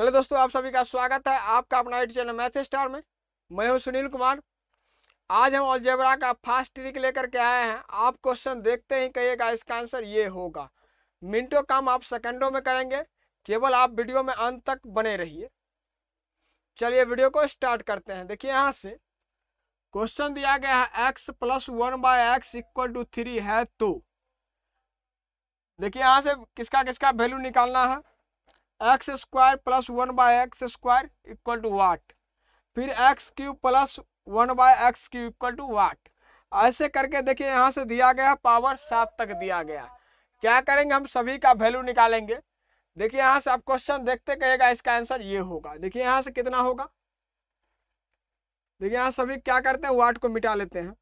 hello दोस्तों आप सभी का स्वागत है आपका अपना यूट्यूब चैनल मैथ स्टार में मैं हूं सुनील कुमार आज हम अलजेबरा का फास्ट ट्रिक लेकर के आए हैं आप क्वेश्चन देखते ही कहिएगा इसका आंसर ये होगा मिनटों काम आप सेकंडों में करेंगे केवल आप वीडियो में अंत तक बने रहिए चलिए वीडियो को स्टार्ट करते हैं देखिए यहाँ से क्वेश्चन दिया गया है x plus one by x equal to three है तो देखिए यहाँ से किसका किसका वैल्यू निकालना है x square plus one by x square equal to what फिर x cube plus one by x cube equal to what ऐसे करके देखिए यहाँ से दिया गया पावर सात तक दिया गया क्या करेंगे हम सभी का वैल्यू निकालेंगे देखिए यहाँ से आप क्वेश्चन देखते कहेगा इसका आंसर ये होगा देखिए यहाँ से कितना होगा देखिए यहाँ सभी क्या करते हैं वाट को मिटा लेते हैं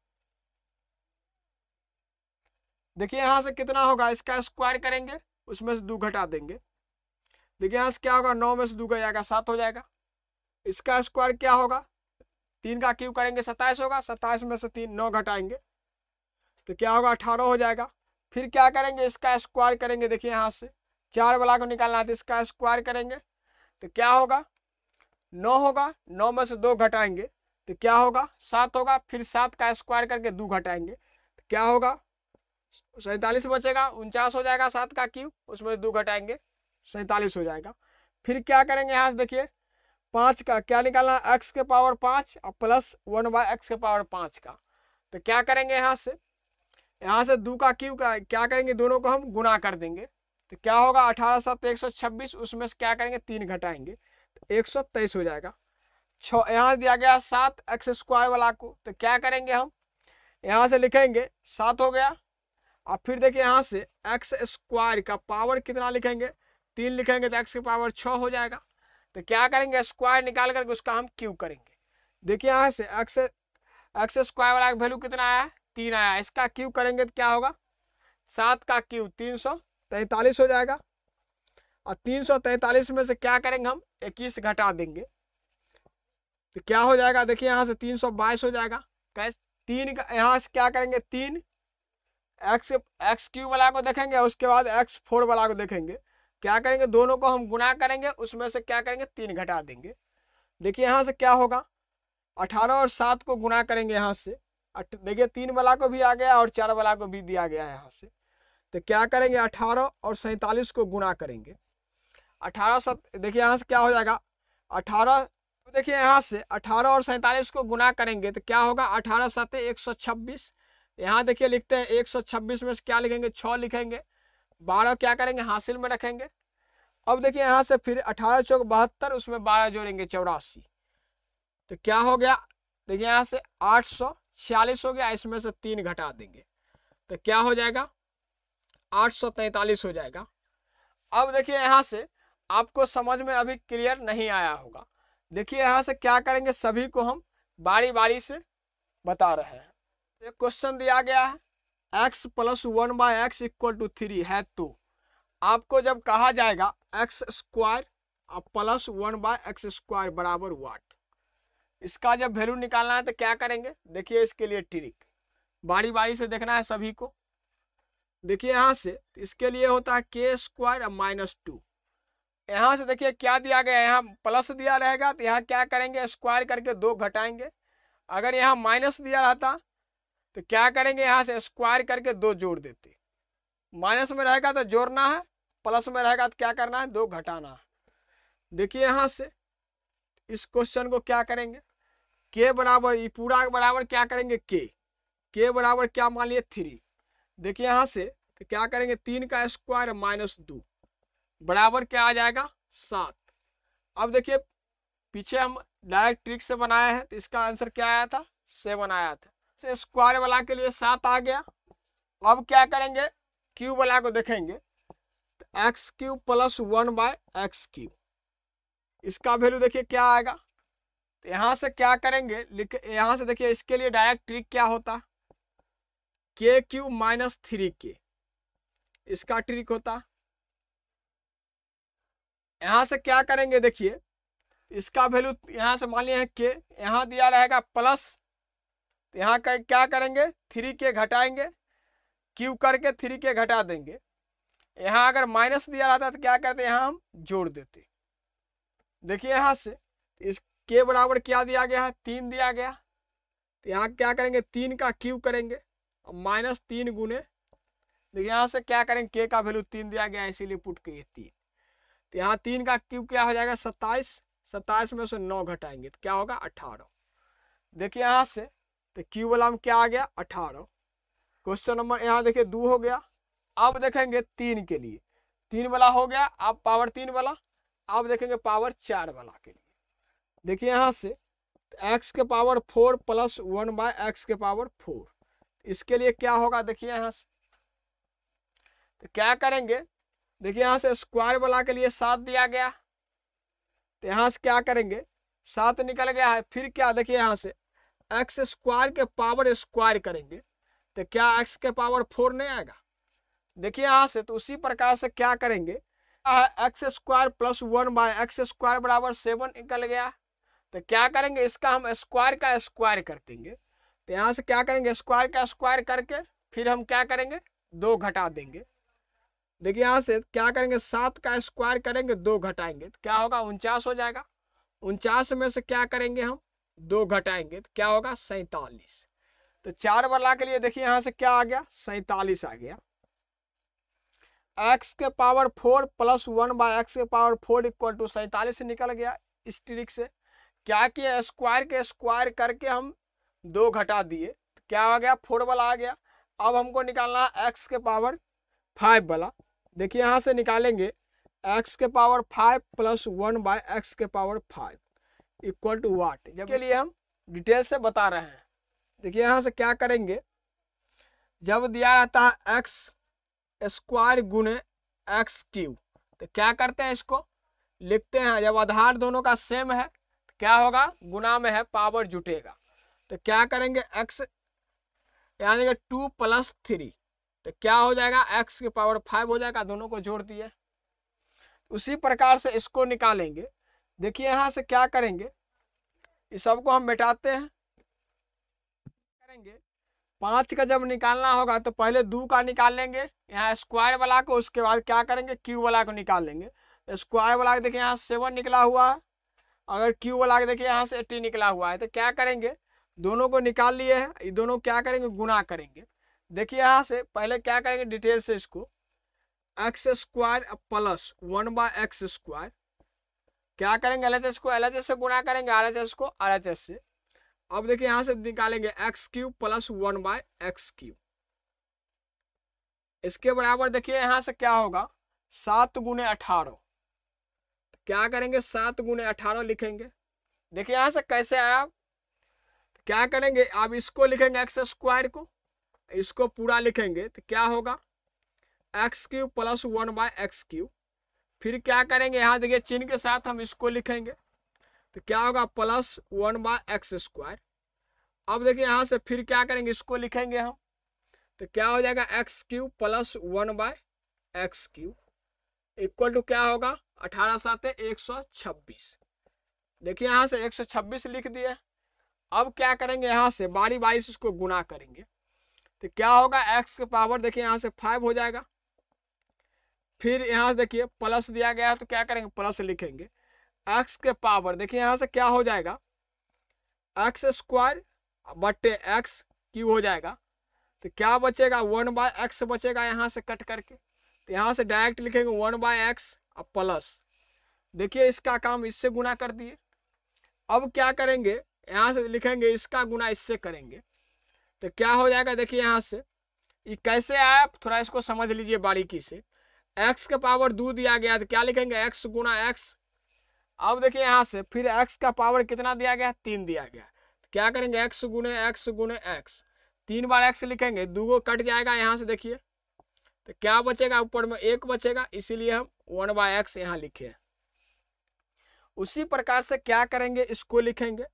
देखिए यहाँ से कितना होगा इसका स्क्वायर करेंगे उसमें से दो घटा देंगे देखिए यहाँ से क्या होगा नौ में से दो का जाएगा सात हो जाएगा इसका स्क्वायर क्या होगा तीन का क्यू करेंगे सत्ताईस होगा सत्ताईस में से तीन नौ घटाएंगे तो क्या होगा अठारह हो जाएगा फिर क्या करेंगे इसका स्क्वायर करेंगे देखिए यहाँ से चार वाला को निकालना है तो इसका स्क्वायर करेंगे तो क्या होगा नौ होगा नौ में से दो घटाएंगे तो क्या होगा सात होगा फिर सात का स्क्वायर करके दो घटाएंगे तो क्या होगा सैतालीस बचेगा उनचास हो जाएगा सात का क्यूब उसमें दो घटाएंगे सैतालीस हो जाएगा फिर क्या करेंगे यहाँ से देखिए पाँच का क्या निकालना एक्स के पावर पाँच और प्लस वन बाय एक्स के पावर पाँच का तो क्या करेंगे यहाँ से यहाँ से दो का क्यू का क्या करेंगे दोनों को हम गुना कर देंगे तो क्या होगा अठारह सात एक सौ छब्बीस उसमें से क्या करेंगे तीन घटाएंगे तो एक सौ तेईस हो जाएगा छ यहाँ दिया गया सात एक्स स्क्वायर वाला को तो क्या करेंगे हम यहाँ से लिखेंगे सात हो गया और फिर देखिए यहाँ से एक्स स्क्वायर का पावर कितना लिखेंगे तीन लिखेंगे तो एक्स के पावर छः हो जाएगा तो क्या करेंगे स्क्वायर निकाल करके उसका हम क्यू करेंगे देखिए यहाँ से एक्स एक्स स्क्वायर वाला का वैल्यू कितना आया तीन आया इसका क्यू करेंगे तो क्या होगा सात का क्यू तीन सौ तैंतालीस हो जाएगा और तीन सौ तैंतालीस में से क्या करेंगे हम इक्कीस घटा देंगे तो क्या हो जाएगा देखिए यहाँ से तीन सौ बाईस हो जाएगा कैसे तीन का यहाँ से क्या करेंगे तीन एक्स एक्स क्यू वाला को देखेंगे उसके बाद एक्स फोर वाला को देखेंगे क्या करेंगे दोनों को हम गुना करेंगे उसमें से क्या करेंगे तीन घटा देंगे देखिए यहाँ से क्या होगा अठारह और सात को गुना करेंगे यहाँ से देखिए तीन वाला को भी आ गया और चार वाला को भी दिया गया यहाँ से तो क्या करेंगे अठारह और सैतालीस को गुना करेंगे अठारह सत देखिए यहाँ से क्या हो जाएगा अठारह तो देखिए यहाँ से अठारह और सैंतालीस को गुना करेंगे तो क्या होगा अठारह सत्य एक सौ छब्बीस यहाँ देखिए लिखते हैं एक सौ छब्बीस में से क्या लिखेंगे छः लिखेंगे बारह क्या करेंगे हासिल में रखेंगे अब देखिए यहाँ से फिर अठारह चौक बहत्तर उसमें बारह जोड़ेंगे चौरासी तो क्या हो गया देखिए यहाँ से आठ सौ छियालीस हो गया इसमें से तीन घटा देंगे तो क्या हो जाएगा आठ सौ तैतालीस हो जाएगा अब देखिए यहाँ से आपको समझ में अभी क्लियर नहीं आया होगा देखिए यहाँ से क्या करेंगे सभी को हम बारी बारी से बता रहे हैं एक क्वेश्चन दिया गया है x plus one by x equal to three है तो आपको जब कहा जाएगा एक्स स्क्वायर और plus one by x square बराबर वाट इसका जब वैल्यू निकालना है तो क्या करेंगे देखिए इसके लिए ट्रिक बारी बारी से देखना है सभी को देखिए यहाँ से इसके लिए होता है के स्क्वायर और माइनस टू यहाँ से देखिए क्या दिया गया यहाँ प्लस दिया रहेगा तो यहाँ क्या करेंगे स्क्वायर करके दो घटाएंगे अगर यहाँ माइनस दिया रहता तो क्या करेंगे यहाँ से स्क्वायर करके दो जोड़ देते माइनस में रहेगा तो जोड़ना है प्लस में रहेगा तो क्या करना है दो घटाना है देखिए यहाँ से इस क्वेश्चन को क्या करेंगे के बराबर ये पूरा बराबर क्या करेंगे के के बराबर क्या मान लिए थ्री देखिए यहाँ से तो क्या करेंगे तीन का स्क्वायर माइनस दो बराबर क्या आ जाएगा सात अब देखिए पीछे हम डायरेक्ट ट्रिक से बनाए हैं तो इसका आंसर क्या आया था सेवन आया था से स्क्वायर वाला के लिए सात आ गया अब क्या करेंगे क्यूब वाला को देखेंगे x cube plus one by x cube इसका वैल्यू देखिए क्या आएगा तो यहाँ से क्या करेंगे लिख यहाँ से देखिए इसके लिए डायरेक्ट ट्रिक क्या होता के क्यूब माइनस थ्री के इसका ट्रिक होता यहाँ से क्या करेंगे देखिए इसका वैल्यू यहाँ से मान लिया है के यहाँ दिया रहेगा प्लस तो यहाँ का क्या करेंगे थ्री के घटाएंगे क्यू करके थ्री के घटा देंगे यहाँ अगर माइनस दिया रहता तो क्या करते यहाँ हम जोड़ देते देखिए यहाँ से इस के बराबर क्या दिया गया है तीन दिया गया तो यहाँ क्या करेंगे तीन का क्यू करेंगे और माइनस तीन गुने देखिए यहाँ से क्या करेंगे के का वैल्यू तीन दिया गया इसीलिए पुट किए तीन तो यहाँ तीन का क्यू क्या हो जाएगा सत्ताईस सत्ताईस में से नौ घटाएंगे तो क्या होगा अट्ठारह देखिए यहाँ से तो क्यू वाला में क्या आ गया अठारह क्वेश्चन नंबर यहाँ देखिए दो हो गया अब देखेंगे तीन के लिए तीन वाला हो गया अब पावर तीन वाला अब देखेंगे पावर चार वाला के लिए देखिए यहाँ से एक्स तो के power four plus one by x के पावर फोर इसके लिए क्या होगा देखिए यहाँ से तो क्या करेंगे देखिए यहाँ से स्क्वायर वाला के लिए सात दिया गया तो यहाँ से क्या करेंगे सात निकल गया है फिर क्या देखिए यहाँ से एक्स स्क्वायर के पावर स्क्वायर करेंगे तो क्या एक्स के पावर फोर नहीं आएगा देखिए यहाँ से तो उसी प्रकार से क्या करेंगे x square plus one by x square बराबर सेवन निकल गया तो क्या करेंगे इसका हम स्क्वायर का स्क्वायर कर देंगे तो यहाँ से क्या करेंगे स्क्वायर का स्क्वायर करके फिर हम क्या करेंगे दो घटा देंगे देखिए यहाँ से क्या करेंगे सात का स्क्वायर करेंगे दो घटाएंगे तो क्या होगा उनचास हो जाएगा उनचास में से क्या करेंगे हम दो घटाएंगे तो क्या होगा सैतालीस तो चार वाला के लिए देखिए यहां से क्या आ गया सैतालीस आ गया एक्स के power four plus one by x के पावर फोर इक्वल टू सैतालीस निकल गया इस ट्रिक से क्या किया स्क्वायर के स्क्वायर करके हम दो घटा दिए तो क्या आ गया फोर वाला आ गया अब हमको निकालना है एक्स के पावर फाइव वाला देखिए यहाँ से निकालेंगे एक्स के power five plus one by x के power five equal to what जब के लिए हम डिटेल से बता रहे हैं देखिए यहाँ से क्या करेंगे जब दिया रहता है एक्स स्क्वायर गुने एक्स क्यूब तो क्या करते हैं इसको लिखते हैं जब आधार दोनों का सेम है तो क्या होगा गुना में है पावर जुटेगा तो क्या करेंगे एक्स यानी कि टू प्लस थ्री तो क्या हो जाएगा एक्स के पावर फाइव हो जाएगा दोनों को जोड़ दिए उसी प्रकार से इसको निकालेंगे देखिए यहाँ से क्या करेंगे इस सबको हम मिटाते हैं करेंगे पाँच का जब निकालना होगा तो पहले दो का निकाल लेंगे यहाँ स्क्वायर वाला को उसके बाद क्या करेंगे क्यू वाला को निकाल लेंगे स्क्वायर वाला देखिए यहाँ सेवन निकला हुआ है अगर क्यू वाला देखिए यहाँ से एट्टी निकला हुआ है तो क्या करेंगे दोनों को निकाल लिए हैं ये दोनों क्या करेंगे गुना करेंगे देखिए यहाँ से पहले क्या करेंगे डिटेल से इसको x square plus one by x square क्या करेंगे एल को एल से गुना करेंगे आर को आर से अब देखिए यहां से निकालेंगे x cube plus one by x cube इसके बराबर देखिए यहां से क्या होगा सात गुने अठारह तो क्या करेंगे सात गुने अठारह लिखेंगे देखिए यहां से कैसे आया तो क्या करेंगे आप इसको लिखेंगे एक्स स्क्वायर को इसको पूरा लिखेंगे तो क्या होगा x cube plus one by x cube फिर क्या करेंगे यहाँ देखिए चिन्ह के साथ हम इसको लिखेंगे तो क्या होगा plus one by x square अब देखिए यहाँ से फिर क्या करेंगे इसको लिखेंगे हम तो क्या हो जाएगा x cube plus one by x cube equal to क्या होगा अठारह सात एक सौ छब्बीस देखिए यहाँ से एक सौ छब्बीस लिख दिए अब क्या करेंगे यहाँ से बारी बारी से इसको गुना करेंगे तो क्या होगा एक्स के पावर देखिए यहाँ से फाइव हो जाएगा फिर यहाँ से देखिए प्लस दिया गया है तो क्या करेंगे प्लस लिखेंगे एक्स के पावर देखिए यहाँ से क्या हो जाएगा एक्स स्क्वायर बटे एक्स क्यू हो जाएगा तो क्या बचेगा वन बाय एक्स बचेगा यहाँ से कट करके तो यहाँ से डायरेक्ट लिखेंगे वन बाय एक्स और प्लस देखिए इसका काम इससे गुना कर दिए अब क्या करेंगे यहाँ से लिखेंगे इसका गुना इससे करेंगे तो क्या हो जाएगा देखिए यहाँ से ये कैसे आया थोड़ा इसको समझ लीजिए बारीकी से एक्स का पावर दो दिया गया तो क्या लिखेंगे एक्स गुना एक्स अब देखिए यहाँ से फिर एक्स का पावर कितना दिया गया तीन दिया गया तो क्या करेंगे एक्स गुने एक्स गुने एक्स तीन बार एक्स लिखेंगे दो कट जाएगा यहाँ से देखिए तो क्या बचेगा ऊपर में एक बचेगा इसीलिए हम वन बाय एक्स यहाँ लिखे उसी प्रकार से क्या करेंगे इसको लिखेंगे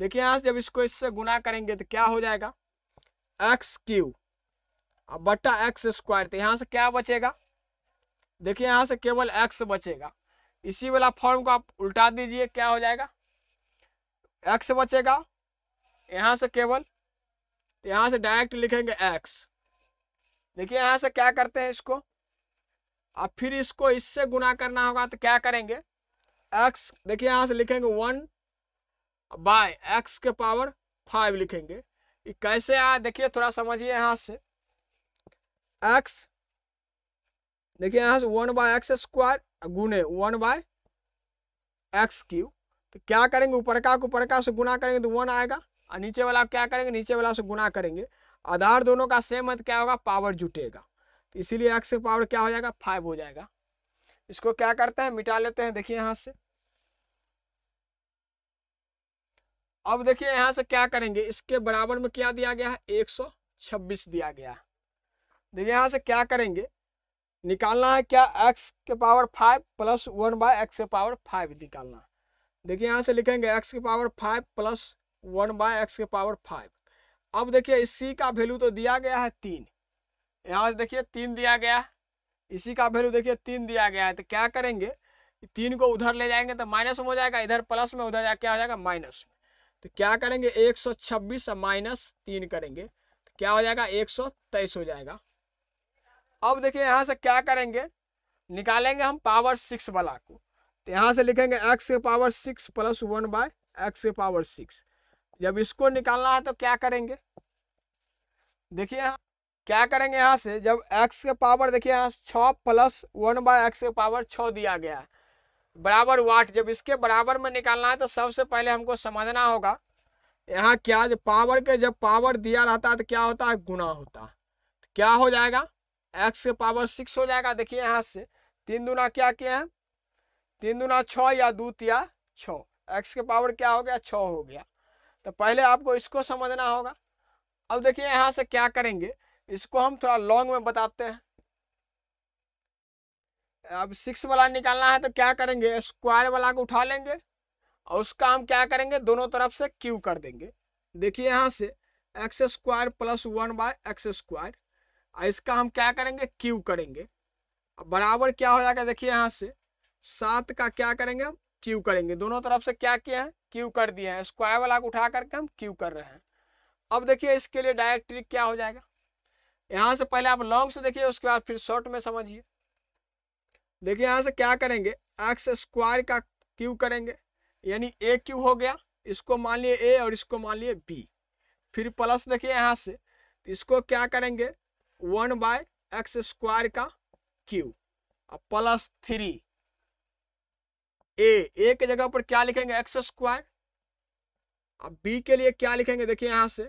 देखिए यहाँ से जब इसको इससे गुना करेंगे तो क्या हो जाएगा एक्स क्यू बट्टा एक्स स्क्वायर तो यहाँ से क्या बचेगा देखिए यहाँ से केवल एक्स बचेगा इसी वाला फॉर्म को आप उल्टा दीजिए क्या हो जाएगा एक्स बचेगा यहाँ से केवल यहाँ से डायरेक्ट लिखेंगे एक्स देखिए यहाँ से क्या करते हैं इसको अब फिर इसको इससे गुना करना होगा तो क्या करेंगे एक्स देखिए यहाँ से लिखेंगे वन बाय एक्स के पावर फाइव लिखेंगे कैसे आया देखिए थोड़ा समझिए यहाँ से एक्स देखिए यहां से वन बाय एक्स स्क्वायर गुने वन बाय एक्स क्यू तो क्या करेंगे ऊपर का ऊपर का से गुना करेंगे तो वन आएगा और नीचे वाला क्या करेंगे नीचे वाला से गुना करेंगे आधार दोनों का सेम है तो क्या होगा पावर जुटेगा तो इसीलिए एक्स पावर क्या हो जाएगा फाइव हो जाएगा इसको क्या करते हैं मिटा लेते हैं देखिए यहां से अब देखिए यहाँ से क्या करेंगे इसके बराबर में क्या दिया गया है एक सौ छब्बीस दिया गया है देखिए यहाँ से क्या करेंगे निकालना है क्या एक्स के power five plus one by x के पावर फाइव निकालना देखिए यहाँ से लिखेंगे एक्स के power five plus one by x के पावर फाइव अब देखिए इसी का वैल्यू तो दिया गया है तीन यहाँ से देखिए तीन दिया गया इसी का वैल्यू देखिए तीन दिया गया है तो क्या करेंगे तीन को उधर ले जाएंगे तो माइनस में हो जाएगा इधर प्लस में उधर जाएगा क्या हो जाएगा माइनस में तो क्या करेंगे एक सौ छब्बीस माइनस तीन करेंगे तो क्या हो जाएगा एक सौ तेईस हो जाएगा अब देखिए यहाँ से क्या करेंगे निकालेंगे हम पावर सिक्स वाला को तो यहाँ से लिखेंगे एक्स के power six plus one by x के पावर सिक्स जब इसको निकालना है तो क्या करेंगे देखिए यहाँ क्या करेंगे यहाँ से जब एक्स के पावर देखिए यहाँ छ प्लस वन बाय एक्स के पावर छः दिया गया है बराबर वाट जब इसके बराबर में निकालना है तो सबसे पहले हमको समझना होगा यहाँ क्या जब पावर के जब पावर दिया रहता है तो क्या होता है गुना होता है तो क्या हो जाएगा एक्स के पावर सिक्स हो जाएगा देखिए यहाँ से तीन दुना क्या किया है तीन दुना छः या दू या छ एक्स के पावर क्या हो गया छ हो गया तो पहले आपको इसको समझना होगा अब देखिए यहाँ से क्या करेंगे इसको हम थोड़ा लॉन्ग में बताते हैं अब सिक्स वाला निकालना है तो क्या करेंगे स्क्वायर वाला को उठा लेंगे और उसका हम क्या करेंगे दोनों तरफ से क्यू कर देंगे देखिए यहाँ से x square plus one by x square इसका हम क्या करेंगे क्यू करेंगे बराबर क्या हो जाएगा देखिए यहाँ से सात का क्या करेंगे हम क्यू करेंगे दोनों तरफ से क्या किया है क्यू कर दिया है स्क्वायर वाला को उठा करके हम क्यू कर रहे हैं अब देखिए इसके लिए डायरेक्ट ट्रिक क्या हो जाएगा यहाँ से पहले आप लॉन्ग से देखिए उसके बाद फिर शॉर्ट में समझिए देखिए यहाँ से क्या करेंगे एक्स स्क्वायर का क्यू करेंगे यानी ए क्यू हो गया इसको मान लिए ए और इसको मान लिए बी फिर प्लस देखिए यहाँ से तो इसको क्या करेंगे वन बाय एक्स स्क्वायर का क्यू अब प्लस थ्री ए ए के जगह पर क्या लिखेंगे एक्स स्क्वायर अब बी के लिए क्या लिखेंगे देखिए यहां से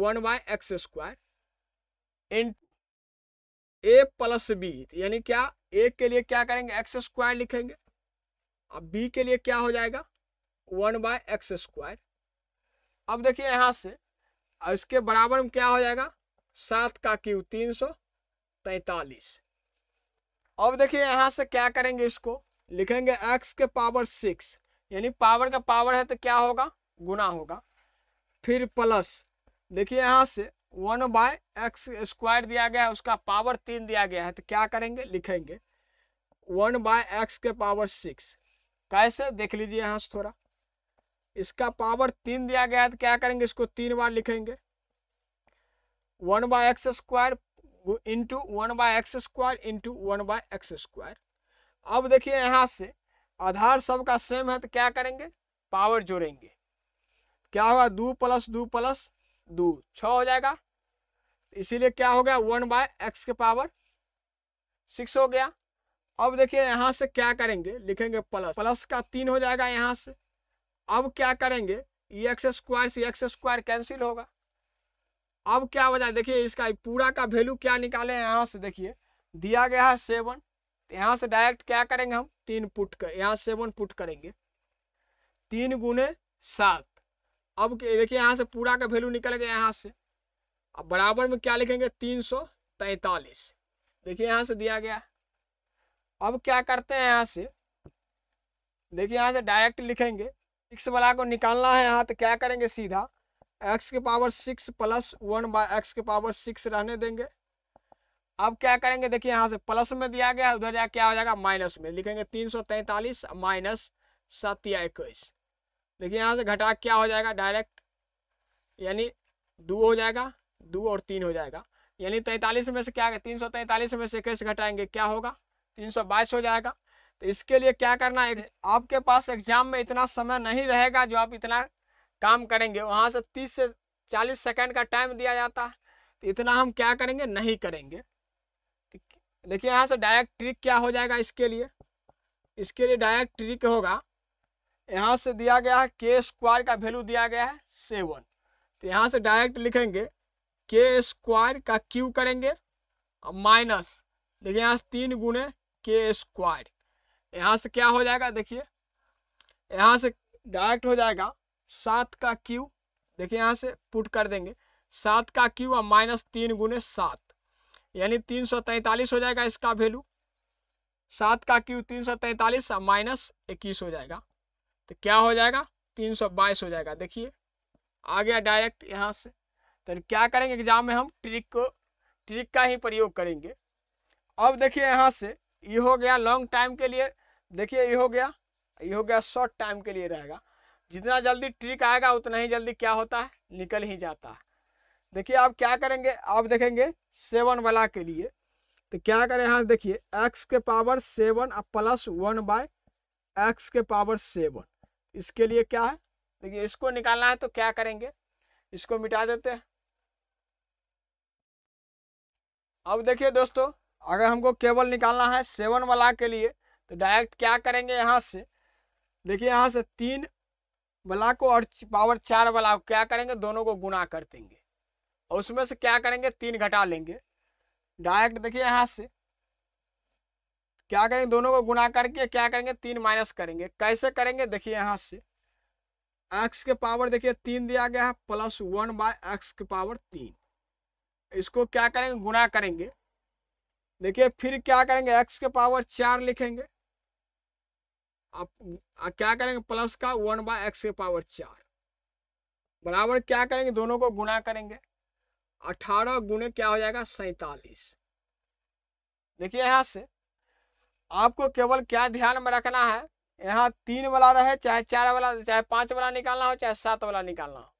one by x square in a plus b तो यानी क्या ए के लिए क्या करेंगे एक्स स्क्वायर लिखेंगे अब बी के लिए क्या हो जाएगा वन बाय एक्स स्क्वायर अब देखिए यहां से इसके बराबर में क्या हो जाएगा सात का क्यू तीन सौ तैतालीस अब देखिए यहां से क्या करेंगे इसको लिखेंगे एक्स के पावर सिक्स यानी पावर का पावर है तो क्या होगा गुना होगा फिर प्लस देखिए यहां से वन बाय एक्स स्क्वायर दिया गया है उसका पावर तीन दिया गया है तो क्या करेंगे लिखेंगे वन बाय एक्स के पावर सिक्स कैसे देख लीजिए यहाँ से थोड़ा इसका पावर तीन दिया गया है तो क्या करेंगे इसको तीन बार लिखेंगे one by x square into one by x square into one by x square अब देखिए यहाँ से आधार सबका सेम है तो क्या करेंगे पावर जोड़ेंगे क्या होगा दो प्लस दो प्लस दो छ हो जाएगा इसीलिए क्या हो गया वन बाय एक्स के पावर सिक्स हो गया अब देखिए यहाँ से क्या करेंगे लिखेंगे प्लस प्लस का तीन हो जाएगा यहाँ से अब क्या करेंगे ये एक्स स्क्वायर से एक्स स्क्वायर कैंसिल होगा अब क्या जाए देखिए इसका पूरा का वैल्यू क्या निकाले यहाँ से देखिए दिया गया है सेवन तो यहाँ से डायरेक्ट क्या करेंगे हम तीन पुट कर यहाँ सेवन पुट करेंगे तीन गुने सात अब देखिए यहाँ से पूरा का वैल्यू निकल गया यहाँ से अब बराबर में क्या लिखेंगे तीन सौ तैतालीस देखिए यहाँ से दिया गया अब क्या करते हैं यहाँ से देखिए यहाँ से डायरेक्ट लिखेंगे सिक्स वाला को निकालना है यहाँ तो क्या करेंगे सीधा एक्स के power six plus one by x के पावर सिक्स रहने देंगे अब क्या करेंगे देखिए यहाँ से प्लस में दिया गया उधर जाकर क्या हो जाएगा माइनस में लिखेंगे तीन सौ तैंतालीस माइनस सत्या इक्कीस देखिए यहाँ से घटा क्या हो जाएगा डायरेक्ट यानी दो हो जाएगा दो और तीन हो जाएगा यानी तैंतालीस में से क्या तीन सौ तैंतालीस में से इक्कीस घटाएंगे क्या होगा तीन सौ बाईस हो जाएगा तो इसके लिए क्या करना है आपके पास एग्जाम में इतना समय नहीं रहेगा जो आप इतना काम करेंगे वहाँ से तीस से चालीस सेकेंड का टाइम दिया जाता है तो इतना हम क्या करेंगे नहीं करेंगे देखिए यहाँ से डायरेक्ट ट्रिक क्या हो जाएगा इसके लिए इसके लिए डायरेक्ट ट्रिक होगा यहाँ से दिया गया है के स्क्वायर का वैल्यू दिया गया है सेवन तो यहाँ से डायरेक्ट लिखेंगे के स्क्वायर का क्यू करेंगे और माइनस देखिए यहाँ से तीन गुणे के स्क्वायर यहाँ से क्या हो जाएगा देखिए यहाँ से डायरेक्ट हो जाएगा सात का क्यू देखिए यहाँ से पुट कर देंगे सात का क्यू और माइनस तीन गुने सात यानी तीन सौ तैंतालीस हो जाएगा इसका वैल्यू सात का क्यू तीन सौ तैंतालीस और माइनस इक्कीस हो जाएगा तो क्या हो जाएगा तीन सौ बाईस हो जाएगा देखिए आ गया डायरेक्ट यहाँ से तो क्या करेंगे एग्जाम में हम ट्रिक को ट्रिक का ही प्रयोग करेंगे अब देखिए यहाँ से ये यह हो गया लॉन्ग टाइम के लिए देखिए ये हो गया ये हो गया शॉर्ट टाइम के लिए रहेगा जितना जल्दी ट्रिक आएगा उतना ही जल्दी क्या होता है निकल ही जाता है देखिए आप क्या करेंगे आप देखेंगे सेवन वाला के लिए तो क्या करें यहाँ देखिए एक्स के पावर सेवन और प्लस वन बाय एक्स के पावर सेवन इसके लिए क्या है देखिए इसको निकालना है तो क्या करेंगे इसको मिटा देते हैं अब देखिए दोस्तों अगर हमको केवल निकालना है सेवन वाला के लिए तो डायरेक्ट क्या करेंगे यहाँ से देखिए यहाँ से तीन वाला को और पावर चार वाला को क्या करेंगे दोनों को गुना कर देंगे और उसमें से क्या करेंगे तीन घटा लेंगे डायरेक्ट देखिए यहाँ से क्या करेंगे दोनों को गुना करके क्या करेंगे तीन माइनस करेंगे कैसे करेंगे देखिए यहाँ से एक्स के पावर देखिए तीन दिया गया है प्लस वन बाय एक्स के पावर तीन इसको क्या करेंगे गुना करेंगे देखिए फिर क्या करेंगे एक्स के पावर चार लिखेंगे आप क्या करेंगे प्लस का वन बाय एक्स के पावर चार बराबर क्या करेंगे दोनों को गुना करेंगे अठारह गुने क्या हो जाएगा सैतालीस देखिए यहाँ से आपको केवल क्या ध्यान में रखना है यहाँ तीन वाला रहे चाहे चार वाला चाहे पाँच वाला निकालना हो चाहे सात वाला निकालना हो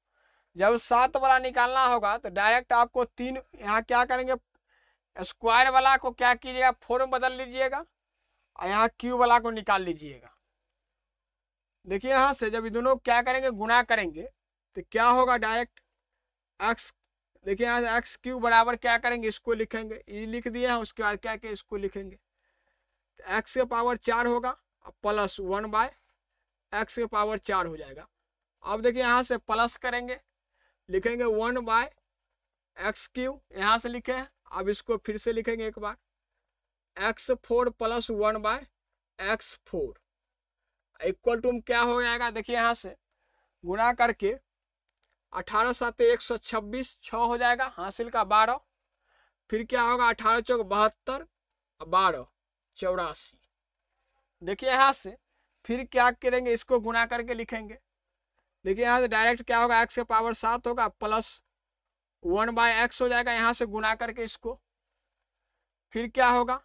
जब सात वाला निकालना होगा तो डायरेक्ट आपको तीन यहाँ क्या करेंगे स्क्वायर वाला को क्या कीजिएगा फोर में बदल लीजिएगा और यहाँ क्यू वाला को निकाल लीजिएगा देखिए यहाँ से जब ये दोनों क्या करेंगे गुना करेंगे तो क्या होगा डायरेक्ट एक्स देखिए यहाँ से एक्स क्यू बराबर क्या करेंगे इसको लिखेंगे ये लिख दिए हैं उसके बाद क्या क्या इसको लिखेंगे तो एक्स का पावर चार होगा प्लस वन बाय एक्स का पावर चार हो जाएगा अब देखिए यहाँ से प्लस करेंगे लिखेंगे वन बाय एक्स क्यू यहाँ से लिखे अब इसको फिर से लिखेंगे एक बार x four plus one by x four equal to क्या हो जाएगा देखिए यहाँ से गुना करके अठारह सात एक सौ छब्बीस छः हो जाएगा हासिल का बारह फिर क्या होगा अठारह चौक बहत्तर बारह चौरासी देखिए यहाँ से फिर क्या करेंगे इसको गुना करके लिखेंगे देखिए यहाँ से डायरेक्ट क्या होगा एक्स का पावर सात होगा प्लस वन बाय एक्स हो जाएगा यहाँ से गुना करके इसको फिर क्या होगा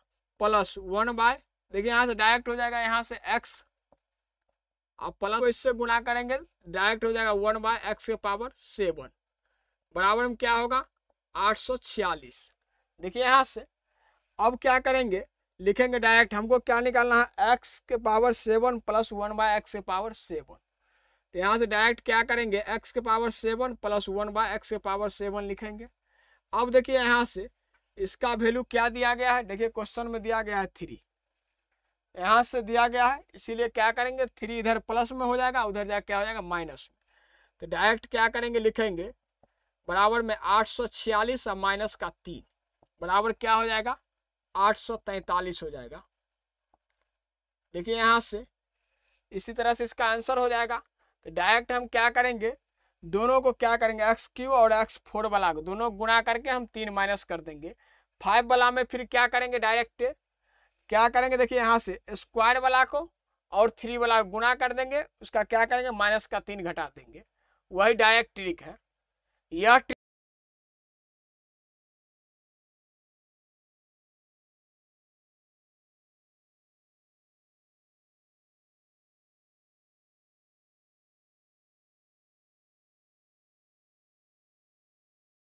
प्लस वन बाय देखिए यहाँ से डायरेक्ट हो जाएगा यहाँ से एक्स अब प्लस इससे गुना करेंगे तो डायरेक्ट हो जाएगा वन बाय एक्स के पावर सेवन बराबर में क्या होगा आठ सौ छियालीस देखिए यहाँ से अब क्या करेंगे लिखेंगे डायरेक्ट हमको क्या निकालना है एक्स के power seven plus one by x के पावर सेवन तो यहाँ से डायरेक्ट क्या करेंगे एक्स के power seven plus one by x के पावर सेवन लिखेंगे अब देखिए यहाँ से इसका वैल्यू क्या दिया गया है देखिए क्वेश्चन में दिया गया है थ्री यहाँ से दिया गया है इसीलिए क्या करेंगे थ्री इधर प्लस में हो जाएगा उधर जाकर क्या हो जाएगा माइनस में तो डायरेक्ट क्या करेंगे लिखेंगे बराबर में आठ सौ छियालीस और माइनस का तीन बराबर क्या हो जाएगा आठ सौ तैतालीस हो जाएगा देखिए यहाँ से इसी तरह से इसका आंसर हो जाएगा तो डायरेक्ट हम क्या करेंगे दोनों को क्या करेंगे एक्स क्यू और एक्स फोर वाला को दोनों गुणा करके हम तीन माइनस कर देंगे फाइव वाला में फिर क्या करेंगे डायरेक्ट क्या करेंगे देखिए यहाँ से स्क्वायर वाला को और थ्री वाला गुना कर देंगे उसका क्या करेंगे माइनस का तीन घटा देंगे वही डायरेक्ट ट्रिक है यह